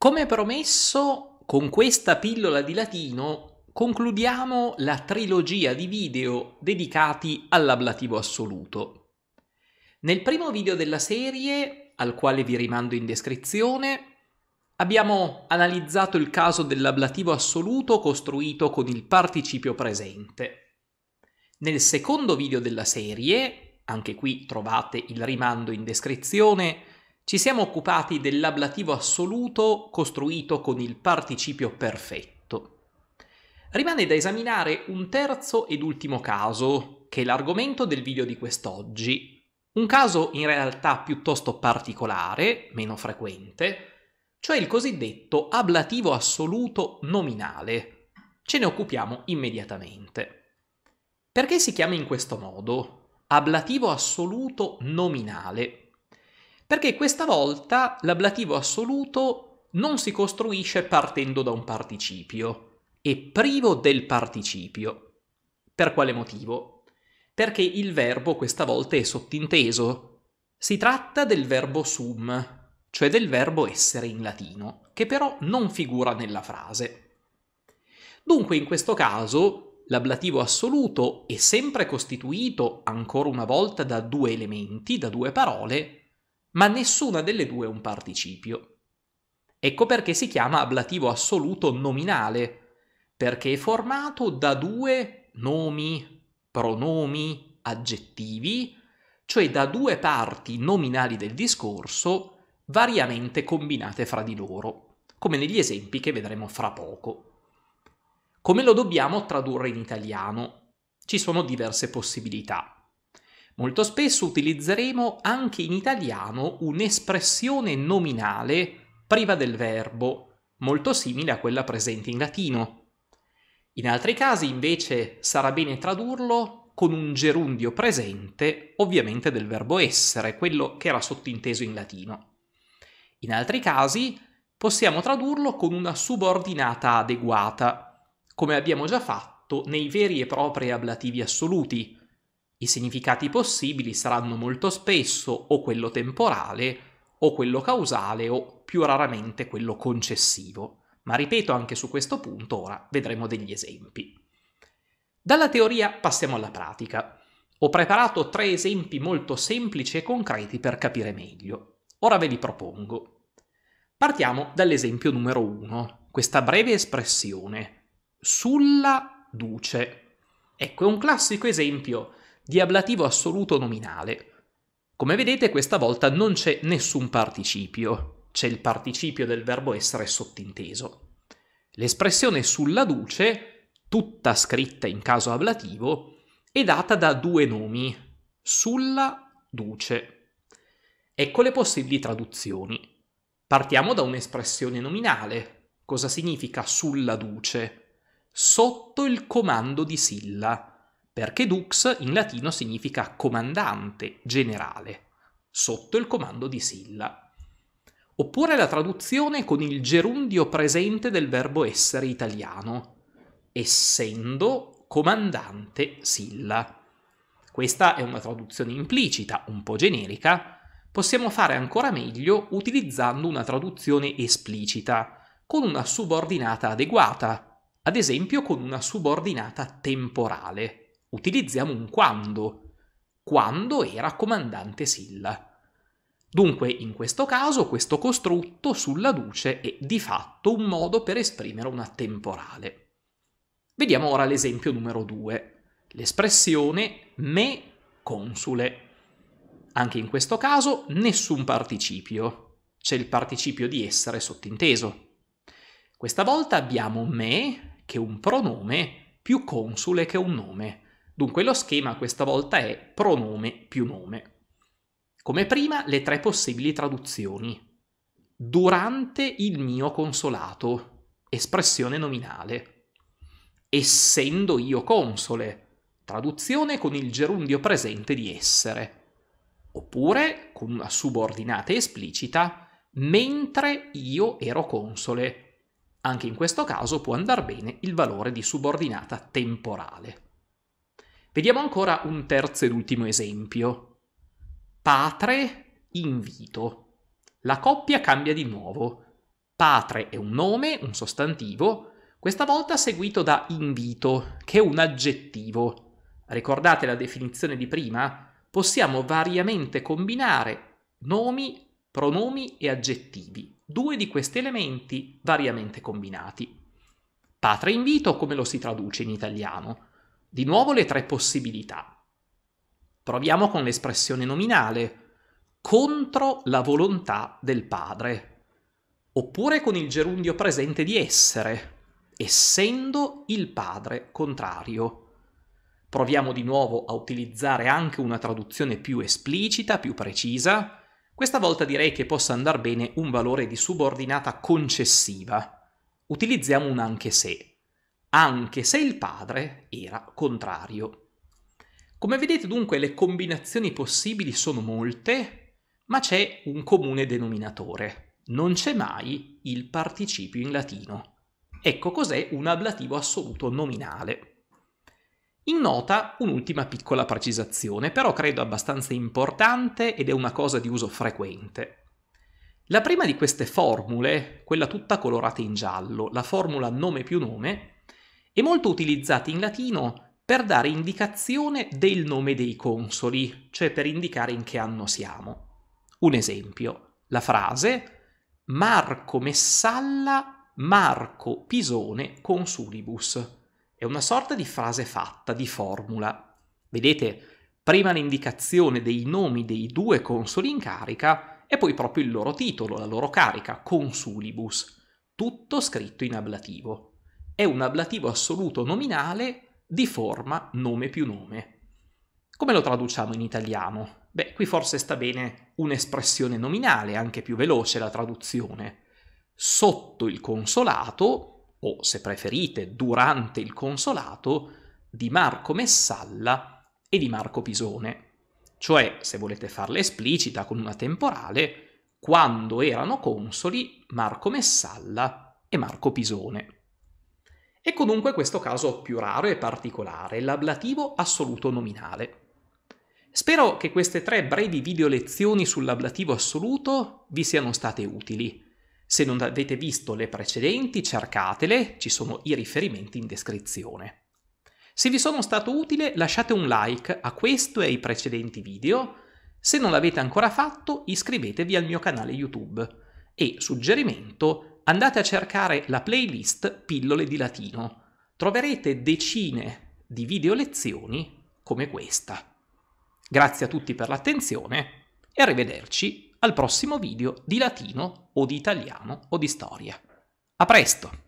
Come promesso, con questa pillola di latino concludiamo la trilogia di video dedicati all'ablativo assoluto. Nel primo video della serie, al quale vi rimando in descrizione, abbiamo analizzato il caso dell'ablativo assoluto costruito con il participio presente. Nel secondo video della serie, anche qui trovate il rimando in descrizione, ci siamo occupati dell'ablativo assoluto costruito con il participio perfetto. Rimane da esaminare un terzo ed ultimo caso, che è l'argomento del video di quest'oggi. Un caso in realtà piuttosto particolare, meno frequente, cioè il cosiddetto ablativo assoluto nominale. Ce ne occupiamo immediatamente. Perché si chiama in questo modo? Ablativo assoluto nominale. Perché questa volta l'ablativo assoluto non si costruisce partendo da un participio, è privo del participio. Per quale motivo? Perché il verbo questa volta è sottinteso. Si tratta del verbo sum, cioè del verbo essere in latino, che però non figura nella frase. Dunque in questo caso l'ablativo assoluto è sempre costituito ancora una volta da due elementi, da due parole, ma nessuna delle due è un participio. Ecco perché si chiama ablativo assoluto nominale, perché è formato da due nomi, pronomi, aggettivi, cioè da due parti nominali del discorso variamente combinate fra di loro, come negli esempi che vedremo fra poco. Come lo dobbiamo tradurre in italiano? Ci sono diverse possibilità. Molto spesso utilizzeremo anche in italiano un'espressione nominale priva del verbo, molto simile a quella presente in latino. In altri casi invece sarà bene tradurlo con un gerundio presente, ovviamente del verbo essere, quello che era sottinteso in latino. In altri casi possiamo tradurlo con una subordinata adeguata, come abbiamo già fatto nei veri e propri ablativi assoluti, i significati possibili saranno molto spesso o quello temporale, o quello causale, o più raramente quello concessivo. Ma ripeto, anche su questo punto ora vedremo degli esempi. Dalla teoria passiamo alla pratica. Ho preparato tre esempi molto semplici e concreti per capire meglio. Ora ve li propongo. Partiamo dall'esempio numero 1, questa breve espressione, sulla duce. Ecco, è un classico esempio di ablativo assoluto nominale. Come vedete questa volta non c'è nessun participio, c'è il participio del verbo essere sottinteso. L'espressione sulla duce, tutta scritta in caso ablativo, è data da due nomi, sulla duce. Ecco le possibili traduzioni. Partiamo da un'espressione nominale. Cosa significa sulla duce? Sotto il comando di Silla perché dux in latino significa comandante generale, sotto il comando di Silla. Oppure la traduzione con il gerundio presente del verbo essere italiano, essendo comandante Silla. Questa è una traduzione implicita, un po' generica. Possiamo fare ancora meglio utilizzando una traduzione esplicita, con una subordinata adeguata, ad esempio con una subordinata temporale utilizziamo un quando, quando era comandante Silla. Dunque, in questo caso, questo costrutto sulla luce è di fatto un modo per esprimere una temporale. Vediamo ora l'esempio numero 2, l'espressione me consule. Anche in questo caso nessun participio, c'è il participio di essere sottinteso. Questa volta abbiamo me, che è un pronome, più consule che un nome. Dunque lo schema questa volta è pronome più nome. Come prima le tre possibili traduzioni. Durante il mio consolato, espressione nominale. Essendo io console, traduzione con il gerundio presente di essere. Oppure, con una subordinata esplicita, mentre io ero console. Anche in questo caso può andar bene il valore di subordinata temporale. Vediamo ancora un terzo ed ultimo esempio. Patre, invito. La coppia cambia di nuovo. Patre è un nome, un sostantivo, questa volta seguito da invito, che è un aggettivo. Ricordate la definizione di prima? Possiamo variamente combinare nomi, pronomi e aggettivi, due di questi elementi variamente combinati. Patre invito come lo si traduce in italiano? Di nuovo le tre possibilità. Proviamo con l'espressione nominale, contro la volontà del padre, oppure con il gerundio presente di essere, essendo il padre contrario. Proviamo di nuovo a utilizzare anche una traduzione più esplicita, più precisa. Questa volta direi che possa andare bene un valore di subordinata concessiva. Utilizziamo un anche se anche se il padre era contrario. Come vedete dunque le combinazioni possibili sono molte, ma c'è un comune denominatore. Non c'è mai il participio in latino. Ecco cos'è un ablativo assoluto nominale. In nota un'ultima piccola precisazione, però credo abbastanza importante ed è una cosa di uso frequente. La prima di queste formule, quella tutta colorata in giallo, la formula nome più nome, e molto utilizzati in latino per dare indicazione del nome dei consoli, cioè per indicare in che anno siamo. Un esempio, la frase Marco Messalla Marco Pisone consulibus. È una sorta di frase fatta, di formula. Vedete, prima l'indicazione dei nomi dei due consoli in carica e poi proprio il loro titolo, la loro carica, consulibus, tutto scritto in ablativo è un ablativo assoluto nominale di forma nome più nome. Come lo traduciamo in italiano? Beh, qui forse sta bene un'espressione nominale, anche più veloce la traduzione. Sotto il consolato, o se preferite durante il consolato, di Marco Messalla e di Marco Pisone. Cioè, se volete farla esplicita con una temporale, quando erano consoli Marco Messalla e Marco Pisone. E comunque questo caso più raro e particolare, l'ablativo assoluto nominale. Spero che queste tre brevi video lezioni sull'ablativo assoluto vi siano state utili. Se non avete visto le precedenti, cercatele, ci sono i riferimenti in descrizione. Se vi sono stato utile, lasciate un like a questo e ai precedenti video. Se non l'avete ancora fatto, iscrivetevi al mio canale YouTube. E suggerimento, andate a cercare la playlist Pillole di Latino. Troverete decine di video lezioni come questa. Grazie a tutti per l'attenzione e arrivederci al prossimo video di latino o di italiano o di storia. A presto!